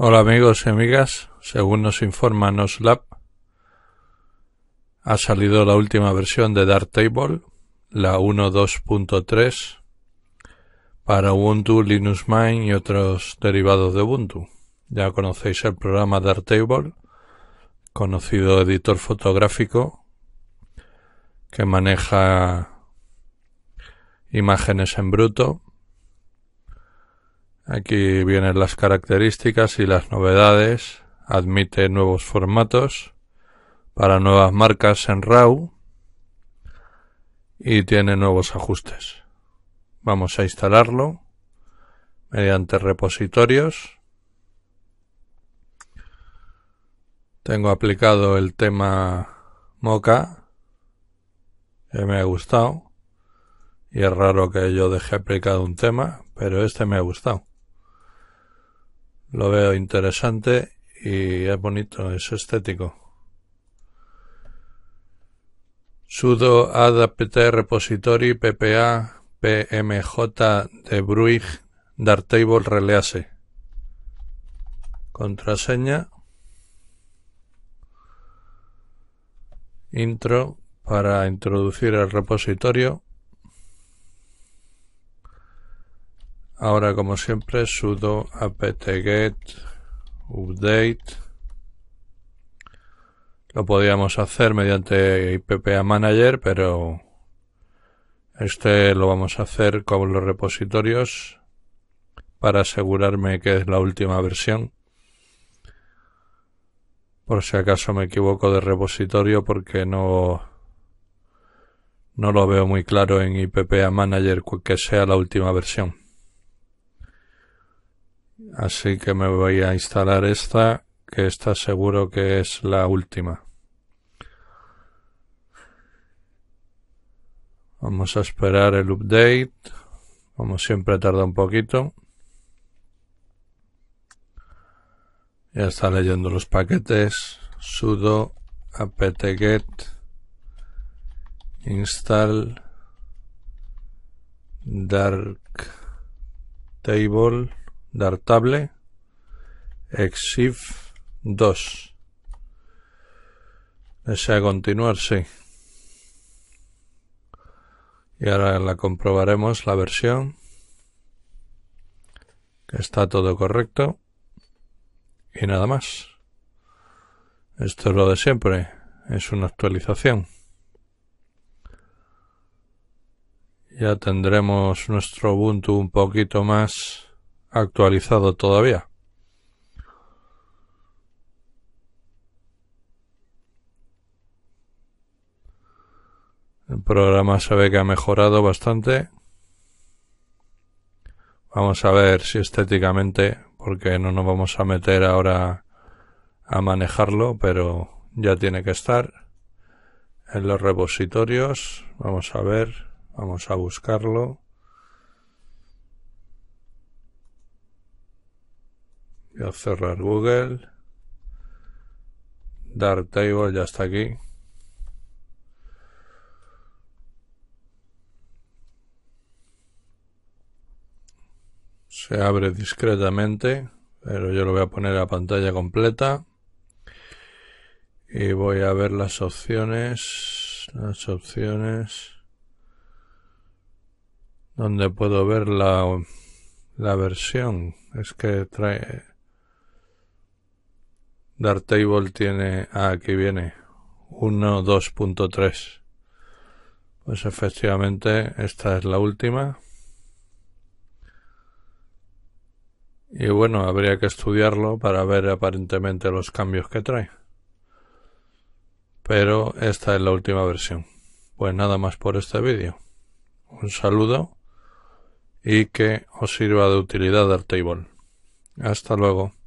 Hola amigos y amigas, según nos informa NOSLAB, ha salido la última versión de Darktable, la 1.2.3, para Ubuntu, Linux Mine y otros derivados de Ubuntu. Ya conocéis el programa Darktable, conocido editor fotográfico que maneja imágenes en bruto Aquí vienen las características y las novedades. Admite nuevos formatos para nuevas marcas en RAW y tiene nuevos ajustes. Vamos a instalarlo mediante repositorios. Tengo aplicado el tema Mocha que me ha gustado. Y es raro que yo deje aplicado un tema, pero este me ha gustado. Lo veo interesante y es bonito, es estético. Sudo ADPT Repository PPA PMJ de Bruig Dartable Release. Contraseña. Intro para introducir el repositorio. Ahora, como siempre, sudo apt-get update. Lo podíamos hacer mediante IPPA Manager, pero este lo vamos a hacer con los repositorios para asegurarme que es la última versión. Por si acaso me equivoco de repositorio porque no, no lo veo muy claro en IPPA Manager que sea la última versión. Así que me voy a instalar esta, que está seguro que es la última. Vamos a esperar el update. Como siempre tarda un poquito. Ya está leyendo los paquetes. sudo apt-get install dark table Dartable, Exif 2. Desea continuar, sí. Y ahora la comprobaremos, la versión. está todo correcto. Y nada más. Esto es lo de siempre. Es una actualización. Ya tendremos nuestro Ubuntu un poquito más actualizado todavía. El programa se ve que ha mejorado bastante. Vamos a ver si estéticamente, porque no nos vamos a meter ahora a manejarlo, pero ya tiene que estar en los repositorios. Vamos a ver, vamos a buscarlo. Voy a cerrar Google. Table ya está aquí. Se abre discretamente, pero yo lo voy a poner a pantalla completa. Y voy a ver las opciones, las opciones, donde puedo ver la, la versión. Es que trae, Dartable tiene... Ah, aquí viene. 1.2.3. Pues efectivamente, esta es la última. Y bueno, habría que estudiarlo para ver aparentemente los cambios que trae. Pero esta es la última versión. Pues nada más por este vídeo. Un saludo y que os sirva de utilidad Dartable Hasta luego.